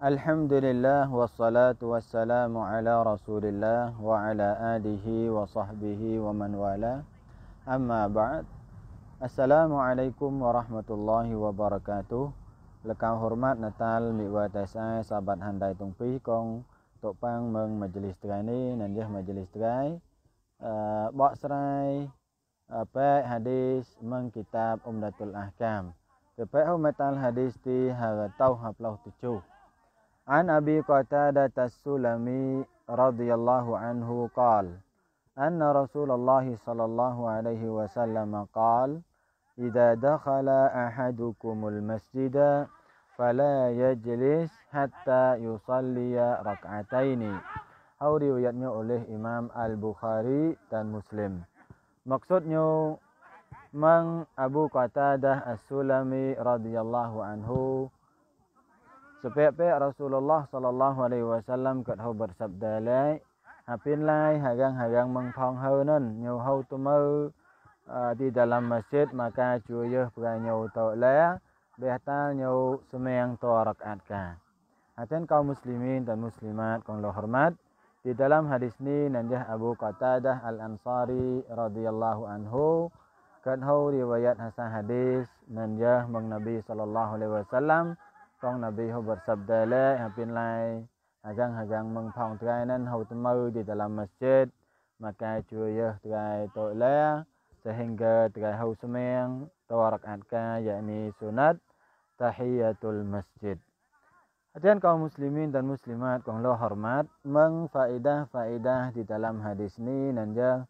Alhamdulillah wassalatu wassalamu ala rasulillah wa ala alihi wa sahbihi wa man wala amma ba'd Assalamualaikum warahmatullahi wabarakatuh Lekang hormat natal miwatasai sahabat handai tungpi kong Tok pang meng majlis terai ni nanjah majlis terai uh, Bok serai Baik hadis meng kitab Umdatul Ahkam Kepai metal hadis ti haratau haplau tujuh عن أبي قتادة السلمي رضي الله عنه قال أن رسول الله صلى الله عليه وسلم قال إذا دخل أحدكم المسجد فلا يجلس حتى يصلي ركعتين أو riwayatnya oleh Imam Al-Bukhari dan Muslim. Maksudnya Mang Abu Qatadah As-Sulami radhiyallahu anhu Sepepek Rasulullah sallallahu alaihi wasallam kat hau bersabda lai hapin lai hagang-hagang mengpong hau nun nyau hau tumau di dalam masjid maka cuyuh nyau tau lai behtal nyau semeyang to rakaat ka. Hatin kaum muslimin dan muslimat kong lo hormat di dalam hadis ni nanjah Abu Qatadah Al-Ansari radhiyallahu anhu kat hau riwayat hasan hadis nanjah mengnabi sallallahu alaihi wasallam Kong Nabi Hubert Sabda Le Hapin Lai hajang Hagang Meng Phong Trai Nan Hau temau di dalam masjid Maka Cuyuh Trai to Le Sehingga Trai Hau Semeng Tawarak Adka yakni sunat Tahiyatul Masjid Hadirin kaum muslimin dan muslimat kong lo hormat mengfaidah-faidah di dalam hadis ni nanja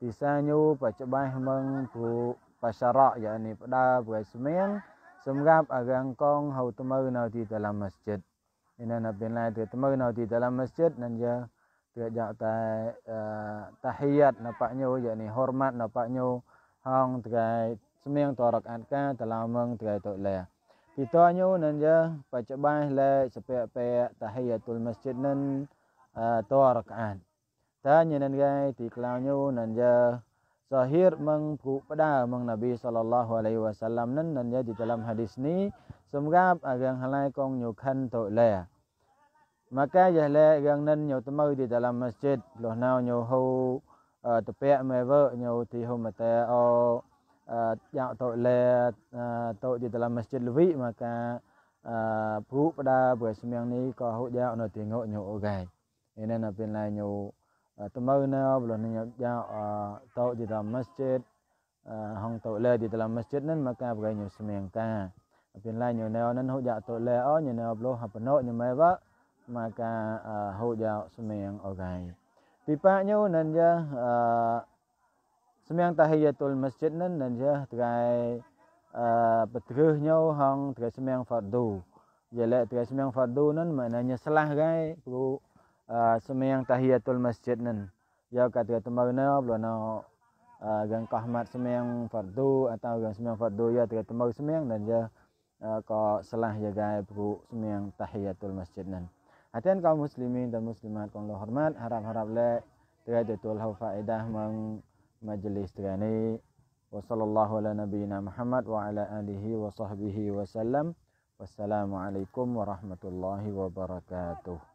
bisa nyu pacabai meng pu yakni pada buai semeng sumrap agang kong hau tumaru nau di dalam masjid ina na bin lai tiga nau di dalam masjid nan ja tiga jak tai eh, tahiyat napaknyo yakni hormat napaknyo hong tiga semeng torak anka dalam meng kai to le kita nyu nan ja pacabai le sepe tahiyat tul masjid nan torak an tanya nan eh, gai tiklau nyu nan ja Sahir mengkupada mang Nabi sallallahu alaihi wasallam nan nan ya di dalam hadis ni sumgap agang halai kong nyukhan to le. Maka ya le agang nan nyu temau di dalam masjid lo nau nyu hu eh, te pe me vợ nyu ti hu ma te o dạo eh, to le eh, to di dalam masjid lewi maka phụ pada buổi semiang ni có hậu dạo nó tiếng ngộ nyu gai. Ini là bên lai nyu tamau na belum nyap ja tau di dalam masjid hong tau le di dalam masjid nan maka bagai nyu semeng ta apin la nyu neo nan hu ja tau le o nyu neo blo ha pano nyu mai ba maka hu ja semeng ogai pipa nyu nan ja semeng tahiyatul masjid nan nan ja trai petruh nyu hong trai semeng fardu Jelek trai semeng fardu nan maknanya selah gai perlu Ah, semeyang tahiyatul masjid nan ya kat kat marna blana ah, gang kahmat yang fardu atau gang yang fardu ya kat tembar yang dan ya ah, ka selah ya gai bu yang tahiyatul masjid nan hatian kaum muslimin dan muslimat kong lo hormat harap-harap le tiga tetul hau faedah mang tiga ni wa sallallahu ala nabiyyina Muhammad wa ala alihi wa sahbihi wa sallam warahmatullahi wabarakatuh